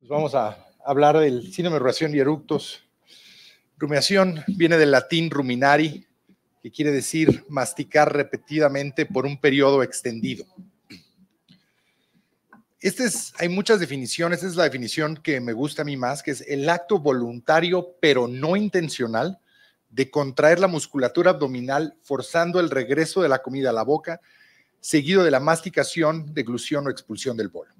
Pues vamos a hablar del síndrome de rumiación y eructos. Rumiación viene del latín ruminari, que quiere decir masticar repetidamente por un periodo extendido. Este es, hay muchas definiciones, esta es la definición que me gusta a mí más, que es el acto voluntario pero no intencional de contraer la musculatura abdominal forzando el regreso de la comida a la boca, seguido de la masticación, deglución o expulsión del bolo.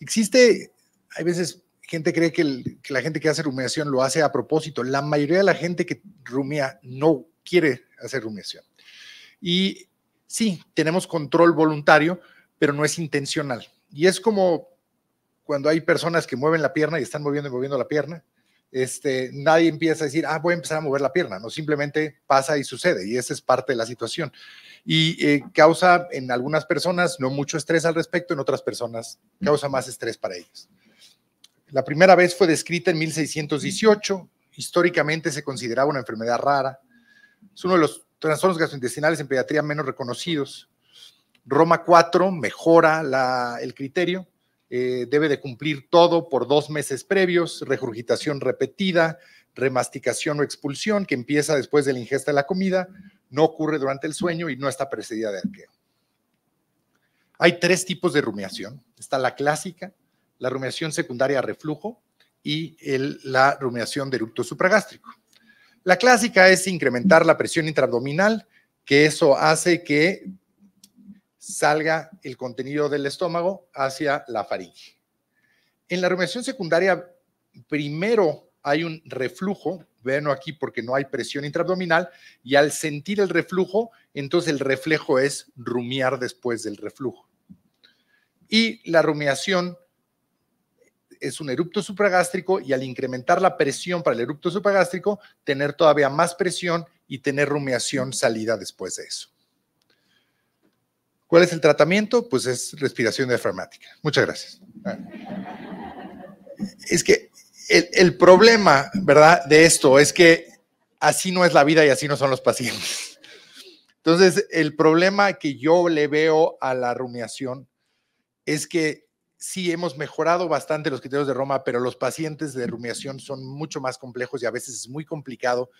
Existe hay veces gente cree que, la gente que hace rumiación lo hace a propósito. La mayoría de la gente que rumia no quiere hacer rumiación. Y sí, tenemos control voluntario, pero no es intencional. Y es como cuando hay personas que mueven la pierna y están moviendo y moviendo la pierna. Este, nadie empieza a decir, ah, voy a empezar a mover la pierna, no, simplemente pasa y sucede, y esa es parte de la situación. Y eh, causa en algunas personas no mucho estrés al respecto, en otras personas causa más estrés para ellos. La primera vez fue descrita en 1618, históricamente se consideraba una enfermedad rara. Es uno de los trastornos gastrointestinales en pediatría menos reconocidos. Roma 4 mejora el criterio, eh, debe de cumplir todo por dos meses previos, regurgitación repetida, remasticación o expulsión que empieza después de la ingesta de la comida, no ocurre durante el sueño y no está precedida de arqueo. Hay tres tipos de rumiación. Está la clásica, la rumiación secundaria a reflujo y la rumiación de eructo supragástrico. La clásica es incrementar la presión intraabdominal, que eso hace que salga el contenido del estómago hacia la faringe. En la rumiación secundaria, primero hay un reflujo, veanlo aquí porque no hay presión intraabdominal, y al sentir el reflujo, entonces el reflejo es rumiar después del reflujo. Y la rumiación es un eructo supragástrico y al incrementar la presión para el eructo supragástrico, tener todavía más presión y tener rumiación salida después de eso. ¿Cuál es el tratamiento? Pues es respiración diafragmática. Muchas gracias. Es que el, el problema, ¿verdad? De esto es que así no es la vida y así no son los pacientes. Entonces, el problema que yo le veo a la rumiación es que sí hemos mejorado bastante los criterios de Roma, pero los pacientes de rumiación son mucho más complejos y a veces es muy complicado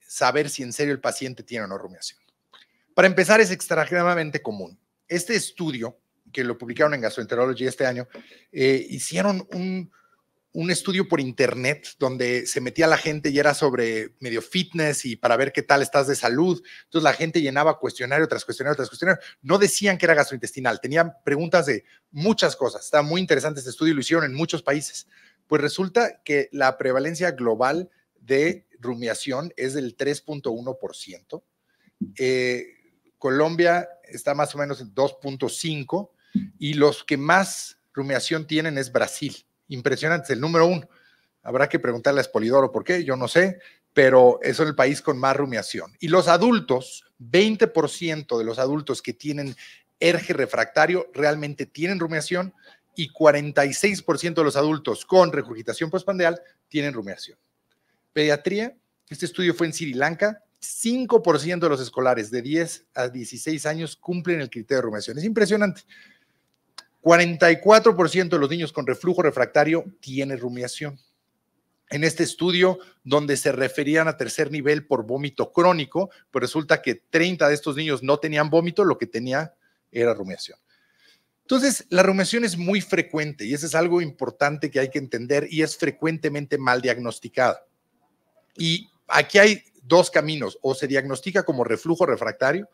saber si en serio el paciente tiene o no rumiación. Para empezar, es extremadamente común. Este estudio, que lo publicaron en Gastroenterology este año, eh, hicieron un, un estudio por internet donde se metía la gente y era sobre medio fitness y para ver qué tal estás de salud. Entonces la gente llenaba cuestionario tras cuestionario tras cuestionario. No decían que era gastrointestinal, tenían preguntas de muchas cosas. Está muy interesante este estudio y lo hicieron en muchos países. Pues resulta que la prevalencia global de rumiación es del 3.1%. Eh, Colombia está más o menos en 2.5% y los que más rumiación tienen es Brasil impresionantes, el número uno. Habrá que preguntarle a Espolidoro por qué, yo no sé, pero es el país con más rumiación. Y los adultos, 20% de los adultos que tienen erge refractario realmente tienen rumiación y 46% de los adultos con regurgitación postpandeal tienen rumiación. Pediatría, este estudio fue en Sri Lanka, 5% de los escolares de 10 a 16 años cumplen el criterio de rumiación. Es impresionante. 44% de los niños con reflujo refractario tiene rumiación. En este estudio, donde se referían a tercer nivel por vómito crónico, pues resulta que 30 de estos niños no tenían vómito, lo que tenía era rumiación. Entonces, la rumiación es muy frecuente y eso es algo importante que hay que entender y es frecuentemente mal diagnosticada. Y aquí hay dos caminos, o se diagnostica como reflujo refractario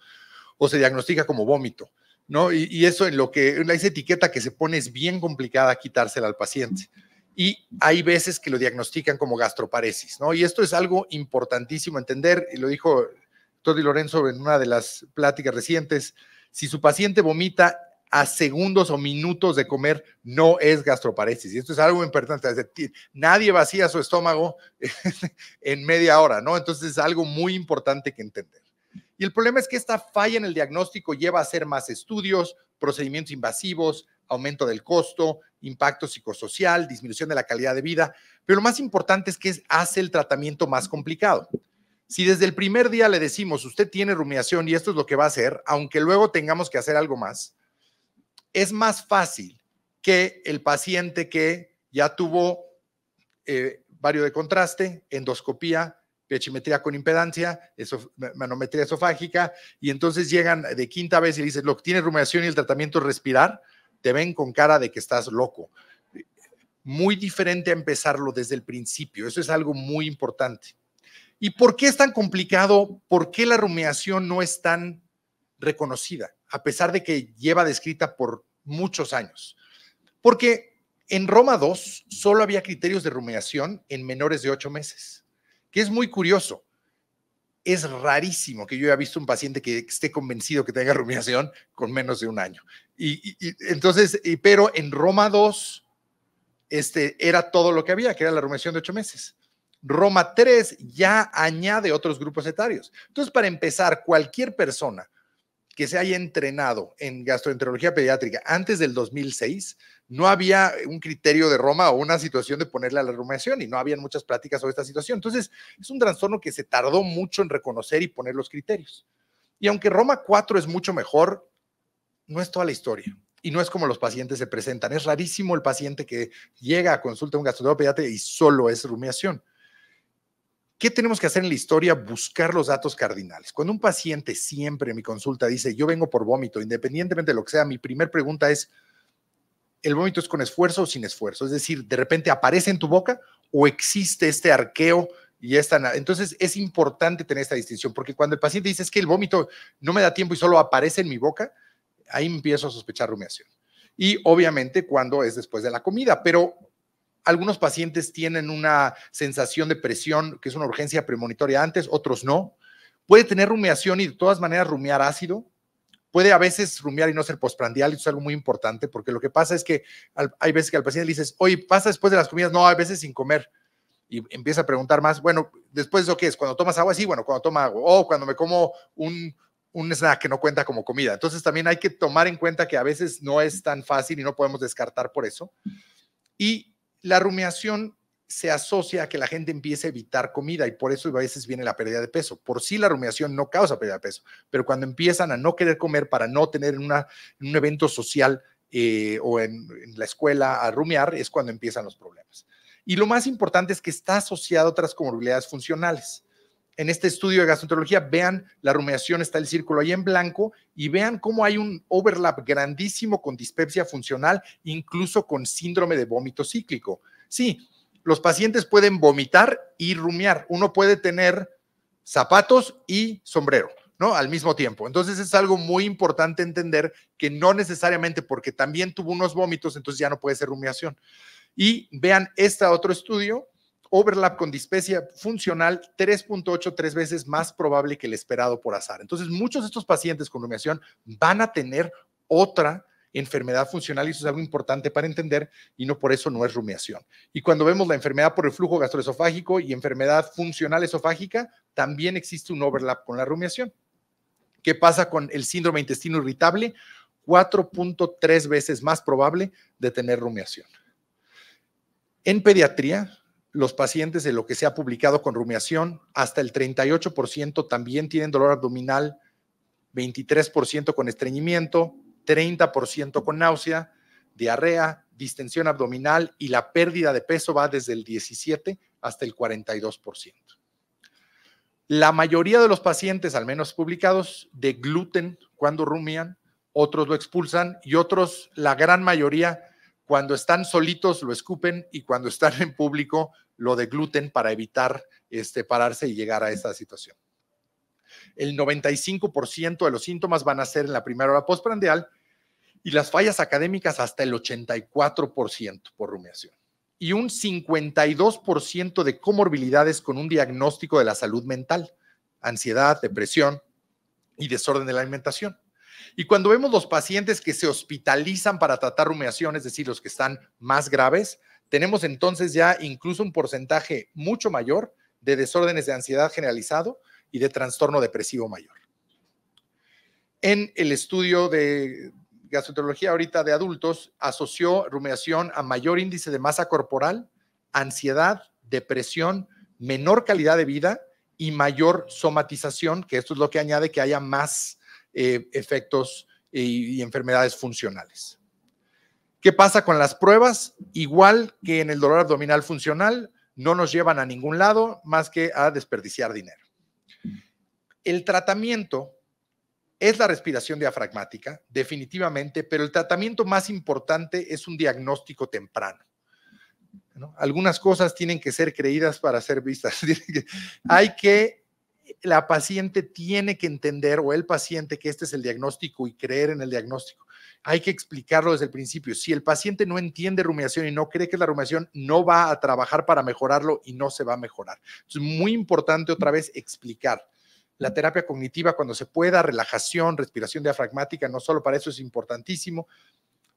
o se diagnostica como vómito. Y, eso en lo que, esa etiqueta que se pone es bien complicada quitársela al paciente. Y hay veces que lo diagnostican como gastroparesis, ¿no? Y esto es algo importantísimo entender, y lo dijo y Lorenzo en una de las pláticas recientes, si su paciente vomita a segundos o minutos de comer no es gastroparesis. Y esto es algo importante. decir, nadie vacía su estómago en media hora, ¿no? Entonces es algo muy importante que entender. Y el problema es que esta falla en el diagnóstico lleva a hacer más estudios, procedimientos invasivos, aumento del costo, impacto psicosocial, disminución de la calidad de vida, pero lo más importante es que hace el tratamiento más complicado. Si desde el primer día le decimos, usted tiene rumiación y esto es lo que va a hacer, aunque luego tengamos que hacer algo más, es más fácil que el paciente que ya tuvo eh, vario de contraste, endoscopía, pechimetría con impedancia, eso, manometría esofágica, y entonces llegan de quinta vez y dices, lo que tienes rumiación y el tratamiento es respirar, te ven con cara de que estás loco. Muy diferente a empezarlo desde el principio, eso es algo muy importante. ¿Y por qué es tan complicado? ¿Por qué la rumiación no es tan reconocida, a pesar de que lleva descrita por muchos años? Porque en Roma II solo había criterios de rumiación en menores de ocho meses que es muy curioso. Es rarísimo que yo haya visto un paciente que esté convencido que tenga rumiación con menos de un año. Y, entonces, pero en Roma 2, este, era todo lo que había, que era la rumiación de ocho meses. Roma 3 ya añade otros grupos etarios. Entonces, para empezar, cualquier persona que se haya entrenado en gastroenterología pediátrica antes del 2006 no había un criterio de Roma o una situación de ponerle a la rumiación y no habían muchas prácticas sobre esta situación. Entonces, es un trastorno que se tardó mucho en reconocer y poner los criterios. Y aunque Roma 4 es mucho mejor, no es toda la historia. Y no es como los pacientes se presentan. Es rarísimo el paciente que llega a consulta a un gastroenterólogo y solo es rumiación. ¿Qué tenemos que hacer en la historia? Buscar los datos cardinales. Cuando un paciente siempre en mi consulta dice, yo vengo por vómito, independientemente de lo que sea, mi primera pregunta es, el vómito es con esfuerzo o sin esfuerzo, es decir, de repente aparece en tu boca o existe este arqueo y esta... Entonces es importante tener esta distinción, porque cuando el paciente dice es que el vómito no me da tiempo y solo aparece en mi boca, ahí empiezo a sospechar rumiación. Y obviamente cuando es después de la comida, pero algunos pacientes tienen una sensación de presión, que es una urgencia premonitoria antes, otros no. Puede tener rumiación y de todas maneras rumiar ácido, puede a veces rumiar y no ser postprandial, y eso es algo muy importante, porque lo que pasa es que hay veces que al paciente le dices, oye, pasa después de las comidas, no, a veces sin comer, y empieza a preguntar más, bueno, después de lo que es, cuando tomas agua, sí, bueno, cuando toma agua, o cuando me como un, un snack que no cuenta como comida. Entonces también hay que tomar en cuenta que a veces no es tan fácil y no podemos descartar por eso. Y la rumiación se asocia a que la gente empiece a evitar comida y por eso a veces viene la pérdida de peso. Por sí la rumiación no causa pérdida de peso, pero cuando empiezan a no querer comer para no tener una, un evento social eh, o en, en, la escuela a rumiar es cuando empiezan los problemas. Y lo más importante es que está asociado a otras comorbilidades funcionales. En este estudio de gastroenterología, vean la rumiación, está el círculo ahí en blanco, y vean cómo hay un overlap grandísimo con dispepsia funcional, incluso con síndrome de vómito cíclico. Sí, los pacientes pueden vomitar y rumiar. Uno puede tener zapatos y sombrero, ¿no? Al mismo tiempo. Entonces es algo muy importante entender que no necesariamente porque también tuvo unos vómitos, entonces ya no puede ser rumiación. Y vean este otro estudio, overlap con dispecia funcional 3.8 tres veces más probable que el esperado por azar. Entonces muchos de estos pacientes con rumiación van a tener otra enfermedad funcional y eso es algo importante para entender y no por eso no es rumiación. Y cuando vemos la enfermedad por el flujo gastroesofágico y enfermedad funcional esofágica, también existe un overlap con la rumiación. ¿Qué pasa con el síndrome intestino irritable? 4.3 veces más probable de tener rumiación. En pediatría, los pacientes de lo que se ha publicado con rumiación, hasta el 38% también tienen dolor abdominal, 23% con estreñimiento, 30% con náusea, diarrea, distensión abdominal y la pérdida de peso va desde el 17 hasta el 42%. La mayoría de los pacientes, al menos publicados, degluten cuando rumian, otros lo expulsan y otros, la gran mayoría, cuando están solitos lo escupen y cuando están en público lo degluten para evitar este, pararse y llegar a esta situación. El 95% de los síntomas van a ser en la primera hora postprandial y las fallas académicas hasta el 84% por rumiación. Y un 52% de comorbilidades con un diagnóstico de la salud mental, ansiedad, depresión y desorden de la alimentación. Y cuando vemos los pacientes que se hospitalizan para tratar rumiación, es decir, los que están más graves, tenemos entonces ya incluso un porcentaje mucho mayor de desórdenes de ansiedad generalizado y de trastorno depresivo mayor. En el estudio de gastroenterología ahorita de adultos, asoció rumiación a mayor índice de masa corporal, ansiedad, depresión, menor calidad de vida y mayor somatización, que esto es lo que añade que haya más eh, efectos y enfermedades funcionales. ¿Qué pasa con las pruebas? Igual que en el dolor abdominal funcional, no nos llevan a ningún lado más que a desperdiciar dinero. El tratamiento es la respiración diafragmática, definitivamente, pero el tratamiento más importante es un diagnóstico temprano. Algunas cosas tienen que ser creídas para ser vistas. Hay que, la paciente tiene que entender, o el paciente, que este es el diagnóstico y creer en el diagnóstico. Hay que explicarlo desde el principio. Si el paciente no entiende rumiación y no cree que es la rumiación, no va a trabajar para mejorarlo y no se va a mejorar. Es muy importante otra vez explicar la terapia cognitiva cuando se pueda, relajación, respiración diafragmática, no solo para eso es importantísimo.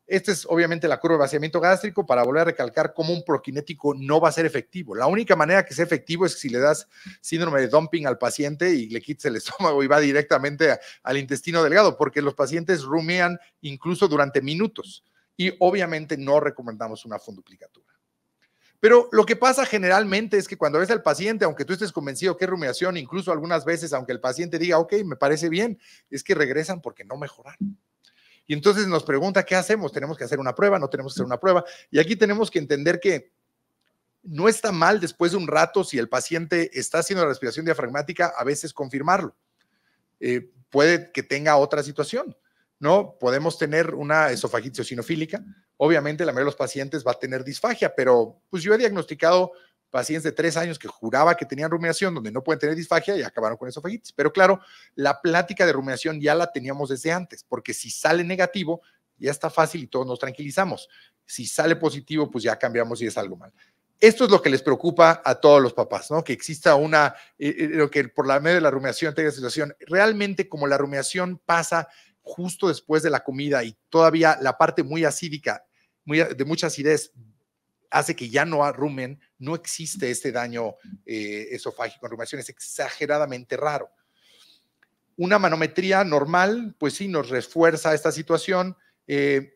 Esta es obviamente la curva de vaciamiento gástrico para volver a recalcar cómo un prokinético no va a ser efectivo. La única manera que sea efectivo es si le das síndrome de dumping al paciente y le quites el estómago y va directamente al intestino delgado, porque los pacientes rumean incluso durante minutos y obviamente no recomendamos una funduplicatura. Pero lo que pasa generalmente es que cuando ves al paciente, aunque tú estés convencido que es rumiación, incluso algunas veces, aunque el paciente diga, ok, me parece bien, es que regresan porque no mejoraron. Y entonces nos pregunta, ¿qué hacemos? ¿Tenemos que hacer una prueba? ¿No tenemos que hacer una prueba? Y aquí tenemos que entender que no está mal después de un rato, si el paciente está haciendo la respiración diafragmática, a veces confirmarlo. Eh, puede que tenga otra situación. ¿no? Podemos tener una esofagitis eosinofílica. Obviamente, la mayoría de los pacientes va a tener disfagia, pero pues yo he diagnosticado pacientes de tres años que juraba que tenían rumiación, donde no pueden tener disfagia y acabaron con esofagitis. Pero claro, la plática de rumiación ya la teníamos desde antes, porque si sale negativo, ya está fácil y todos nos tranquilizamos. Si sale positivo, pues ya cambiamos y es algo mal. Esto es lo que les preocupa a todos los papás, ¿no? Que exista una, eh, eh, lo que por la medio de la rumiación tenga situación. Realmente, como la rumiación pasa justo después de la comida y todavía la parte muy acídica, de mucha acidez, hace que ya no arrumen, no existe este daño eh, esofágico en es exageradamente raro. Una manometría normal, pues sí, nos refuerza esta situación. Eh,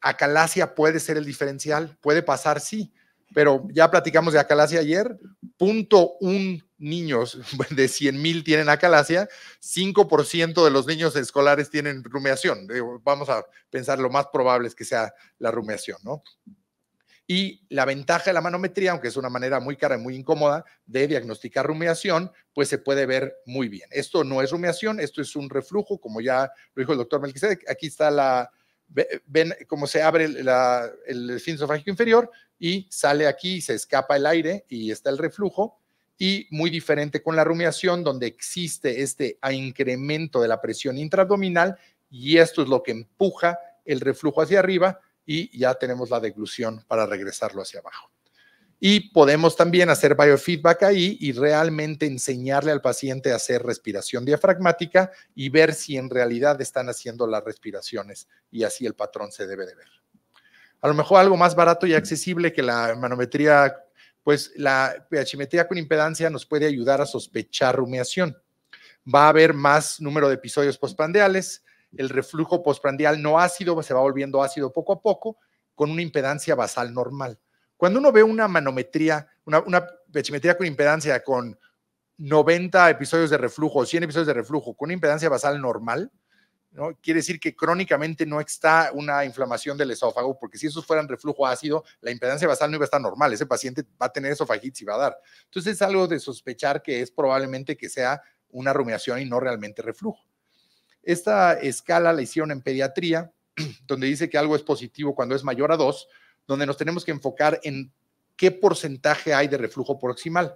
acalasia puede ser el diferencial, puede pasar, sí, pero ya platicamos de acalacia ayer, punto un niños de 100 mil tienen acalasia, 5% de los niños escolares tienen rumiación. Vamos a pensar lo más probable es que sea la rumiación, ¿no? Y la ventaja de la manometría, aunque es una manera muy cara y muy incómoda de diagnosticar rumiación, pues se puede ver muy bien. Esto no es rumiación, esto es un reflujo, como ya lo dijo el doctor Melquisedec. Aquí está la, ven cómo se abre el fin esofágico inferior y sale aquí, se escapa el aire y está el reflujo. Y muy diferente con la rumiación, donde existe este incremento de la presión intraabdominal y esto es lo que empuja el reflujo hacia arriba y ya tenemos la deglución para regresarlo hacia abajo. Y podemos también hacer biofeedback ahí y realmente enseñarle al paciente a hacer respiración diafragmática y ver si en realidad están haciendo las respiraciones y así el patrón se debe de ver. A lo mejor algo más barato y accesible que la manometría, pues la pHimetría con impedancia nos puede ayudar a sospechar rumeación Va a haber más número de episodios postprandiales, el reflujo postprandial no ácido se va volviendo ácido poco a poco con una impedancia basal normal cuando uno ve una manometría, una, pechimetría con impedancia con 90 episodios de reflujo, 100 episodios de reflujo, con una impedancia basal normal, Quiere decir que crónicamente no está una inflamación del esófago, porque si esos fueran reflujo ácido, la impedancia basal no iba a estar normal, ese paciente va a tener esofagitis y va a dar. Entonces es algo de sospechar que es probablemente que sea una rumiación y no realmente reflujo. Esta escala la hicieron en pediatría, donde dice que algo es positivo cuando es mayor a 2, donde nos tenemos que enfocar en qué porcentaje hay de reflujo proximal.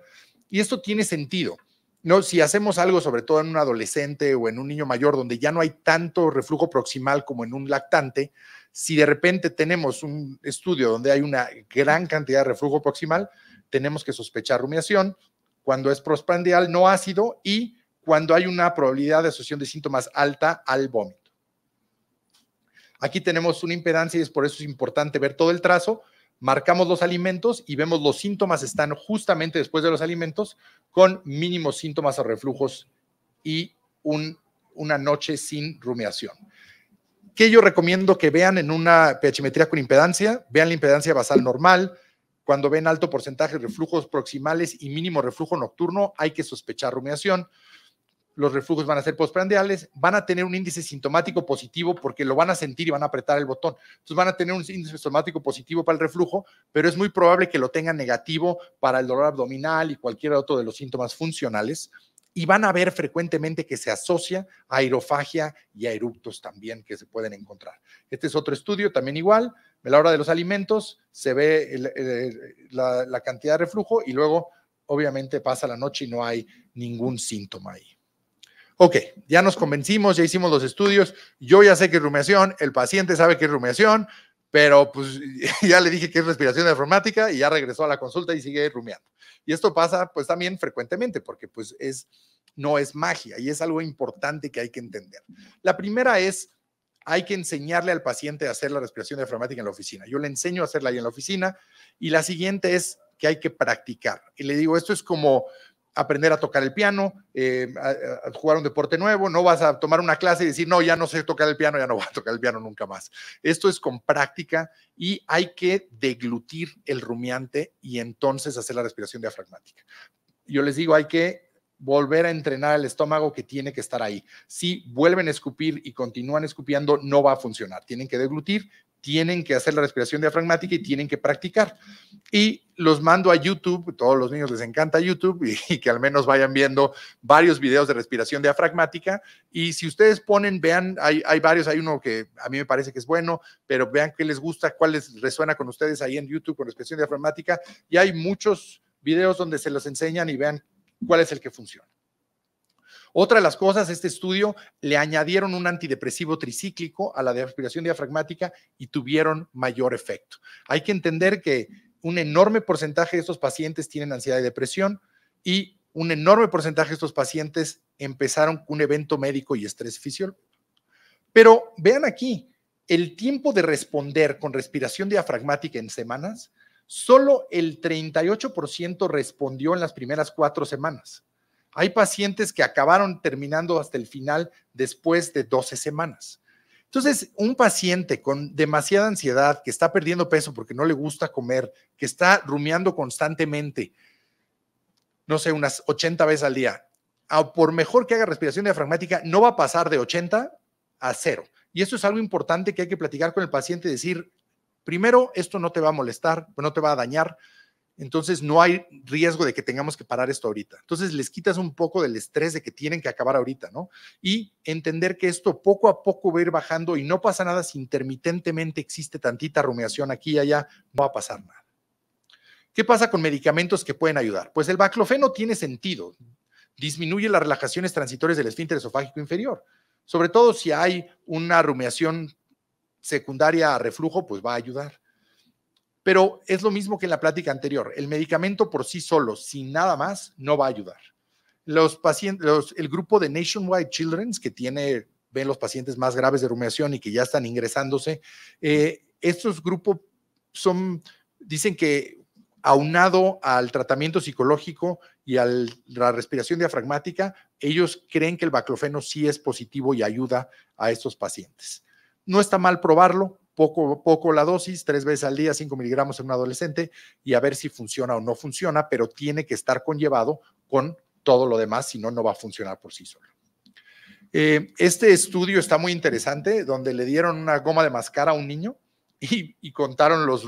Y esto tiene sentido. ¿no? Si hacemos algo, sobre todo en un adolescente o en un niño mayor, donde ya no hay tanto reflujo proximal como en un lactante, si de repente tenemos un estudio donde hay una gran cantidad de reflujo proximal, tenemos que sospechar rumiación cuando es prospandial no ácido y cuando hay una probabilidad de asociación de síntomas alta al vómito. Aquí tenemos una impedancia y es por eso es importante ver todo el trazo. Marcamos los alimentos y vemos los síntomas están justamente después de los alimentos con mínimos síntomas o reflujos y una noche sin rumiación. ¿Qué yo recomiendo que vean en una pHmetría con impedancia? Vean la impedancia basal normal. Cuando ven alto porcentaje de reflujos proximales y mínimo reflujo nocturno, hay que sospechar rumiación los reflujos van a ser postprandiales, van a tener un índice sintomático positivo porque lo van a sentir y van a apretar el botón. Entonces van a tener un índice sintomático positivo para el reflujo, pero es muy probable que lo tengan negativo para el dolor abdominal y cualquier otro de los síntomas funcionales. Y van a ver frecuentemente que se asocia a aerofagia y a eructos también que se pueden encontrar. Este es otro estudio, también igual, a la hora de los alimentos se ve la cantidad de reflujo y luego obviamente pasa la noche y no hay ningún síntoma ahí. Ok, ya nos convencimos, ya hicimos los estudios, yo ya sé que es rumiación, el paciente sabe que es rumiación, pero pues ya le dije que es respiración diafragmática y ya regresó a la consulta y sigue rumiando. Y esto pasa pues también frecuentemente porque pues es, no es magia y es algo importante que hay que entender. La primera es, hay que enseñarle al paciente a hacer la respiración diafragmática en la oficina. Yo le enseño a hacerla ahí en la oficina y la siguiente es que hay que practicar. Y le digo, esto es como aprender a tocar el piano, eh, jugar un deporte nuevo, no vas a tomar una clase y decir, no, ya no sé tocar el piano, ya no voy a tocar el piano nunca más. Esto es con práctica y hay que deglutir el rumiante y entonces hacer la respiración diafragmática. Yo les digo, hay que volver a entrenar el estómago que tiene que estar ahí. Si vuelven a escupir y continúan escupiendo, no va a funcionar. Tienen que deglutir tienen que hacer la respiración diafragmática y tienen que practicar. Y los mando a YouTube, todos los niños les encanta YouTube y, que al menos vayan viendo varios videos de respiración diafragmática. Y si ustedes ponen, vean, hay, hay varios, hay uno que a mí me parece que es bueno, pero vean qué les gusta, cuál les resuena con ustedes ahí en YouTube con respiración diafragmática. Y hay muchos videos donde se los enseñan y vean cuál es el que funciona. Otra de las cosas, este estudio le añadieron un antidepresivo tricíclico a la respiración diafragmática y tuvieron mayor efecto. Hay que entender que un enorme porcentaje de estos pacientes tienen ansiedad y depresión y un enorme porcentaje de estos pacientes empezaron con un evento médico y estrés fisiológico. Pero vean aquí, el tiempo de responder con respiración diafragmática en semanas, solo el 38% respondió en las primeras cuatro semanas. Hay pacientes que acabaron terminando hasta el final después de 12 semanas. Entonces, un paciente con demasiada ansiedad, que está perdiendo peso porque no le gusta comer, que está rumiando constantemente, no sé, unas 80 veces al día, por mejor que haga respiración diafragmática, no va a pasar de 80 a cero. Y eso es algo importante que hay que platicar con el paciente, decir, primero, esto no te va a molestar, no te va a dañar, entonces no hay riesgo de que tengamos que parar esto ahorita. Entonces les quitas un poco del estrés de que tienen que acabar ahorita, ¿no? Y entender que esto poco a poco va a ir bajando y no pasa nada si intermitentemente existe tantita rumiación aquí y allá, no va a pasar nada. ¿Qué pasa con medicamentos que pueden ayudar? Pues el baclofeno tiene sentido. Disminuye las relajaciones transitorias del esfínter esofágico inferior. Sobre todo si hay una rumiación secundaria a reflujo, pues va a ayudar. Pero es lo mismo que en la plática anterior. El medicamento por sí solo, sin nada más, no va a ayudar. Los pacientes, el grupo de Nationwide Children's que tiene, ven los pacientes más graves de rumiación y que ya están ingresándose, eh, estos grupos son, dicen que aunado al tratamiento psicológico y a la respiración diafragmática, ellos creen que el baclofeno sí es positivo y ayuda a estos pacientes. No está mal probarlo, poco, poco la dosis, tres veces al día, 5 miligramos en un adolescente, y a ver si funciona o no funciona, pero tiene que estar conllevado con todo lo demás, si no, no va a funcionar por sí solo. Eh, este estudio está muy interesante, donde le dieron una goma de mascara a un niño y, contaron los,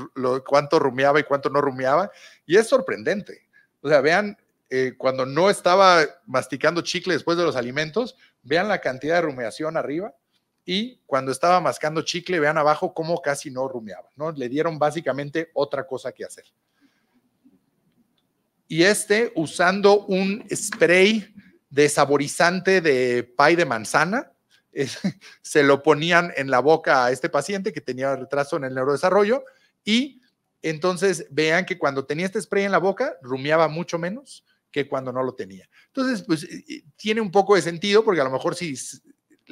cuánto rumiaba y cuánto no rumiaba, y es sorprendente. O sea, vean, eh, cuando no estaba masticando chicle después de los alimentos, vean la cantidad de rumiación arriba y cuando estaba mascando chicle, vean abajo cómo casi no rumiaba, ¿no? Le dieron básicamente otra cosa que hacer. Y este, usando un spray de saborizante de pay de manzana, se lo ponían en la boca a este paciente que tenía retraso en el neurodesarrollo y entonces vean que cuando tenía este spray en la boca, rumiaba mucho menos que cuando no lo tenía. Entonces, pues eh, eh, tiene un poco de sentido porque a lo mejor si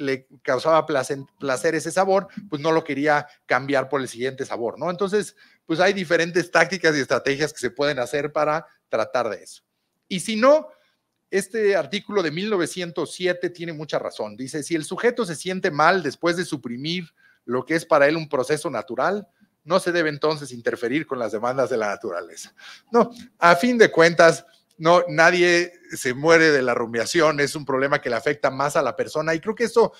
le causaba placer, ese sabor, pues no lo quería cambiar por el siguiente sabor, ¿no? Entonces, pues hay diferentes tácticas y estrategias que se pueden hacer para tratar de eso. Y si no, este artículo de 1907 tiene mucha razón. Dice, si el sujeto se siente mal después de suprimir lo que es para él un proceso natural, no se debe entonces interferir con las demandas de la naturaleza. No, a fin de cuentas, no, nadie se muere de la rumiación, es un problema que le afecta más a la persona y creo que eso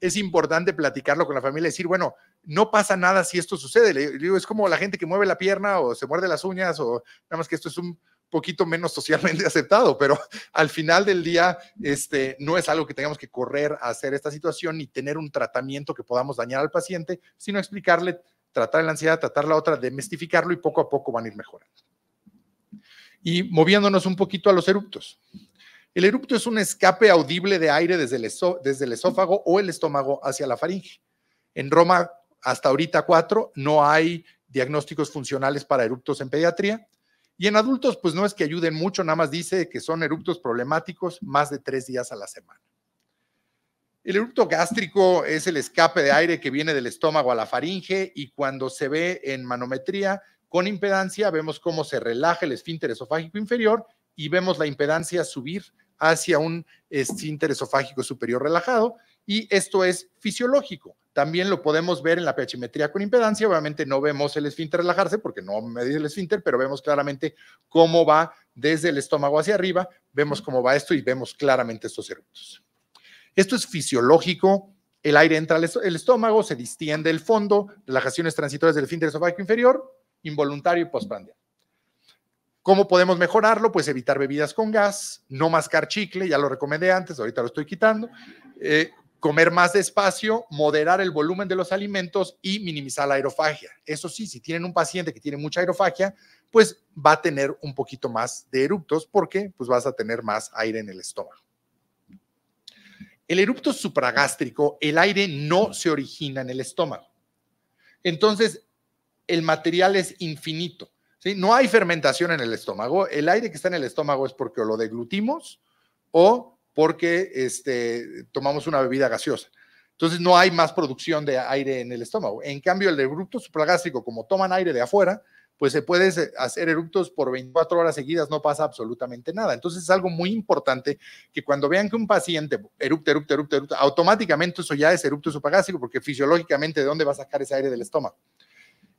es importante platicarlo con la familia, y decir, bueno, no pasa nada si esto sucede. digo, es como la gente que mueve la pierna o se muerde las uñas o nada más que esto es un poquito menos socialmente aceptado, pero al final del día, este, no es algo que tengamos que correr a hacer esta situación ni tener un tratamiento que podamos dañar al paciente, sino explicarle, tratar la ansiedad, tratar la otra, demestificarlo y poco a poco van a ir mejorando y moviéndonos un poquito a los eruptos. El erupto es un escape audible de aire desde el, esófago o el estómago hacia la faringe. En Roma, hasta ahorita cuatro, no hay diagnósticos funcionales para eruptos en pediatría. Y en adultos, pues no es que ayuden mucho, nada más dice que son eruptos problemáticos más de tres días a la semana. El erupto gástrico es el escape de aire que viene del estómago a la faringe y cuando se ve en manometría con impedancia vemos cómo se relaja el esfínter esofágico inferior y vemos la impedancia subir hacia un esfínter esofágico superior relajado y esto es fisiológico. También lo podemos ver en la pHimetría con impedancia. Obviamente no vemos el esfínter relajarse porque no medir el esfínter, pero vemos claramente cómo va desde el estómago hacia arriba, vemos cómo va esto y vemos claramente estos eructos. Esto es fisiológico. El aire entra al estómago, se distiende el fondo, relajaciones transitorias del esfínter esofágico inferior, involuntario y postprandial. ¿Cómo podemos mejorarlo? Pues evitar bebidas con gas, no mascar chicle, ya lo recomendé antes, ahorita lo estoy quitando, eh, comer más despacio, moderar el volumen de los alimentos y minimizar la aerofagia. Eso sí, si tienen un paciente que tiene mucha aerofagia, pues va a tener un poquito más de eructos porque pues vas a tener más aire en el estómago. El erupto supragástrico, el aire no se origina en el estómago. Entonces, el material es infinito. ¿sí? No hay fermentación en el estómago. El aire que está en el estómago es porque lo deglutimos o porque este, tomamos una bebida gaseosa. Entonces no hay más producción de aire en el estómago. En cambio, el eructo supragástrico, como toman aire de afuera, pues se puede hacer eructos por 24 horas seguidas, no pasa absolutamente nada. Entonces es algo muy importante que cuando vean que un paciente eructa, eructa, eructa, eructa, automáticamente eso ya es eructo supragástrico, porque fisiológicamente de dónde va a sacar ese aire del estómago.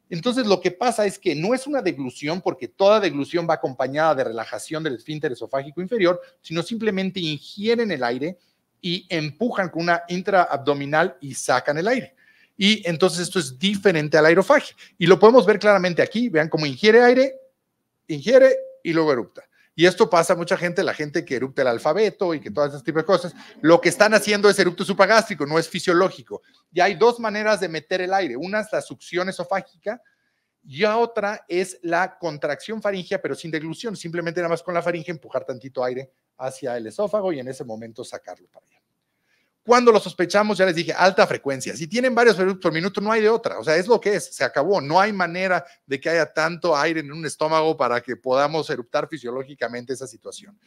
Entonces lo que pasa es que no es una deglución porque toda deglución va acompañada de relajación del esfínter esofágico inferior, sino simplemente ingieren el aire y empujan con una intraabdominal y sacan el aire. Y entonces esto es diferente al Y lo podemos ver claramente aquí. Vean cómo ingiere aire, ingiere y luego erupta. Y esto pasa a mucha gente, la gente que erupta el alfabeto y que todas esas tipos de cosas. Lo que están haciendo es erupto supragástrico, no es fisiológico. Y hay dos maneras de meter el aire. Una es la succión esofágica y otra es la contracción faringea, pero sin deglución. Simplemente nada más con la faringe empujar tantito aire hacia el esófago y en ese momento sacarlo para cuando lo sospechamos, ya les dije, alta frecuencia. Si tienen varios eructos por minuto, no hay de otra. O sea, es lo que es. Se acabó. No hay manera de que haya tanto aire en un estómago para que podamos eruptar fisiológicamente esa situación.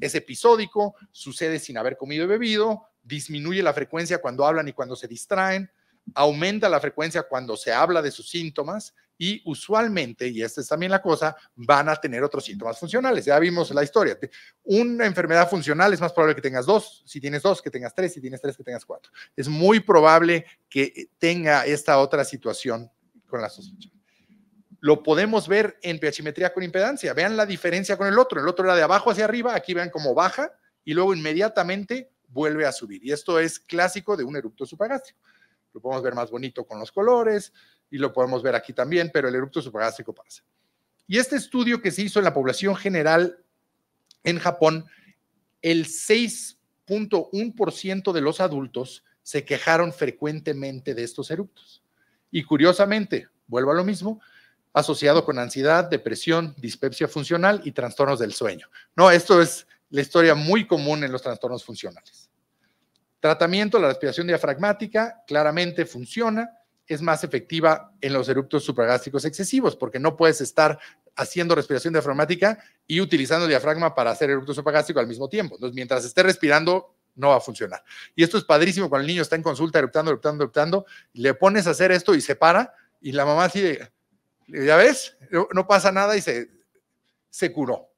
Es episódico, sucede sin haber comido y bebido, disminuye la frecuencia cuando hablan y cuando se distraen, aumenta la frecuencia cuando se habla de sus síntomas y usualmente, y esta es también la cosa, van a tener otros síntomas funcionales. Ya vimos la historia. Una enfermedad funcional es más probable que tengas dos, si tienes dos, que tengas tres, si tienes tres, que tengas cuatro. Es muy probable que eh, tenga esta otra situación con la sospecha. Lo podemos ver en piachimetría con impedancia. Vean la diferencia con el otro. El otro era de abajo hacia arriba, aquí vean cómo baja y luego inmediatamente vuelve a subir. Y esto es clásico de un eructo supragástrico. Lo podemos ver más bonito con los colores, y lo podemos ver aquí también, pero el erupto subgástrico pasa. Y este estudio que se hizo en la población general en Japón, el 6.1% de los adultos se quejaron frecuentemente de estos eructos. Y curiosamente, vuelvo a lo mismo, asociado con ansiedad, depresión, dispepsia funcional y trastornos del sueño. No, esto es la historia muy común en los trastornos funcionales. Tratamiento, la respiración diafragmática claramente funciona, es más efectiva en los eructos supragástricos excesivos, porque no puedes estar haciendo respiración diafragmática y utilizando diafragma para hacer eructo supragástrico al mismo tiempo. Entonces, mientras esté respirando, no va a funcionar. Y esto es padrísimo cuando el niño está en consulta eructando, eructando, eructando, le pones a hacer esto y se para y la mamá así ya ves, no pasa nada y se, se curó.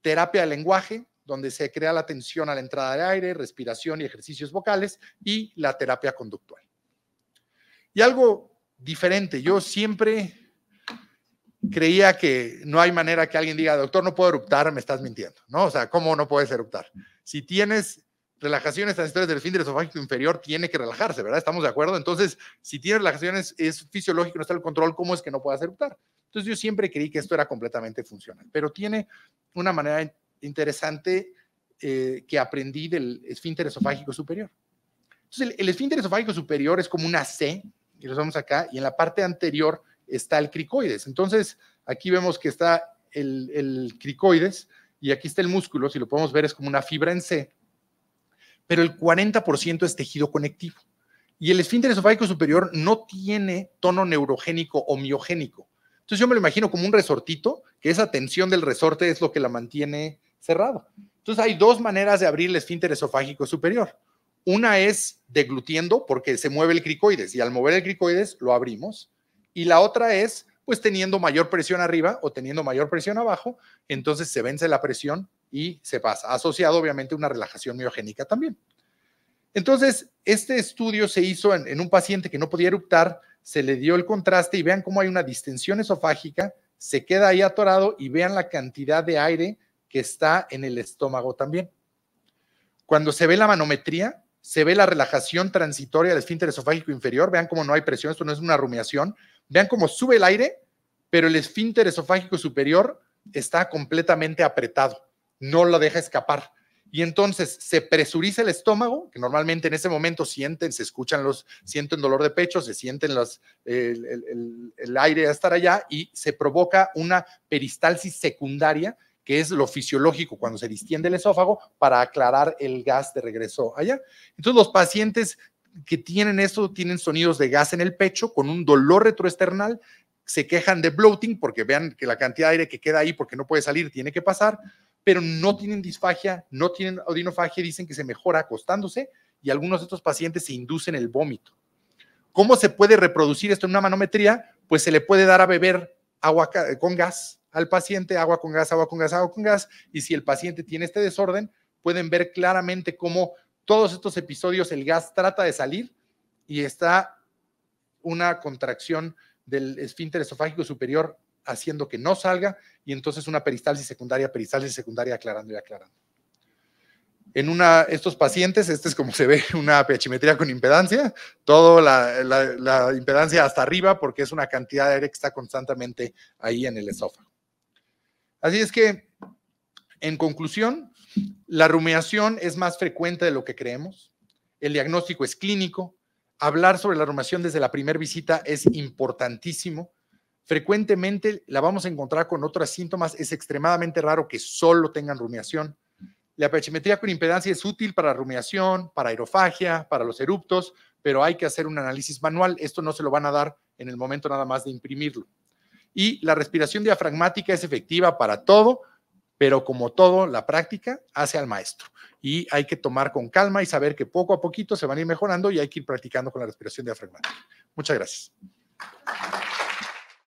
Terapia de lenguaje, donde se crea la tensión a la entrada de aire, respiración y ejercicios vocales y la terapia conductual. Y algo diferente, yo siempre creía que no hay manera que alguien diga, doctor, no puedo eruptar, me estás mintiendo, ¿no? O sea, ¿cómo no puedes eruptar? Si tienes relajaciones transitorias del esfínter esofágico inferior, tiene que relajarse, ¿verdad? ¿Estamos de acuerdo? Entonces, si tienes relajaciones, es fisiológico, no está el control, ¿cómo es que no puedas eruptar? Entonces, yo siempre creí que esto era completamente funcional, pero tiene una manera interesante eh, que aprendí del esfínter esofágico superior. Entonces, el esfínter esofágico superior es como una C y los vamos acá, y en la parte anterior está el cricoides. Entonces, aquí vemos que está el, cricoides y aquí está el músculo, si lo podemos ver es como una fibra en C, pero el 40% es tejido conectivo. Y el esfínter esofágico superior no tiene tono neurogénico o miogénico. Entonces yo me lo imagino como un resortito, que esa tensión del resorte es lo que la mantiene cerrada Entonces hay dos maneras de abrir el esfínter esofágico superior. Una es deglutiendo porque se mueve el cricoides y al mover el cricoides lo abrimos. Y la otra es pues teniendo mayor presión arriba o teniendo mayor presión abajo, entonces se vence la presión y se pasa. Asociado obviamente una relajación miogénica también. Entonces, este estudio se hizo en, en un paciente que no podía eruptar, se le dio el contraste y vean cómo hay una distensión esofágica, se queda ahí atorado y vean la cantidad de aire que está en el estómago también. Cuando se ve la manometría, se ve la relajación transitoria del esfínter esofágico inferior. Vean cómo no hay presión, esto no es una rumiación. Vean cómo sube el aire, pero el esfínter esofágico superior está completamente apretado, no lo deja escapar. Y entonces se presuriza el estómago, que normalmente en ese momento sienten, se escuchan los, sienten dolor de pecho, se sienten el, aire a estar allá y se provoca una peristalsis secundaria que es lo fisiológico cuando se distiende el esófago para aclarar el gas de regreso allá. Entonces los pacientes que tienen esto tienen sonidos de gas en el pecho con un dolor retroesternal, se quejan de bloating porque vean que la cantidad de aire que queda ahí porque no puede salir tiene que pasar, pero no tienen disfagia, no tienen odinofagia, dicen que se mejora acostándose y algunos de estos pacientes se inducen el vómito. ¿Cómo se puede reproducir esto en una manometría? Pues se le puede dar a beber agua con gas al paciente agua con gas, agua con gas, agua con gas, y si el paciente tiene este desorden, pueden ver claramente cómo todos estos episodios el gas trata de salir y está una contracción del esfínter esofágico superior haciendo que no salga y entonces una peristalsis secundaria, peristalsis secundaria aclarando y aclarando. En estos pacientes, este es como se ve una pechimetría con impedancia, toda la, la impedancia hasta arriba porque es una cantidad de aire que está constantemente ahí en el esófago. Así es que, en conclusión, la rumiación es más frecuente de lo que creemos, el diagnóstico es clínico, hablar sobre la rumiación desde la primera visita es importantísimo. Frecuentemente la vamos a encontrar con otros síntomas, es extremadamente raro que solo tengan rumiación. La pechimetría con impedancia es útil para rumiación, para aerofagia, para los eruptos, pero hay que hacer un análisis manual. Esto no se lo van a dar en el momento nada más de imprimirlo y la respiración diafragmática es efectiva para todo, pero como todo, la práctica hace al maestro. Y hay que tomar con calma y saber que poco a poquito se van a ir mejorando y hay que ir practicando con la respiración diafragmática. Muchas gracias.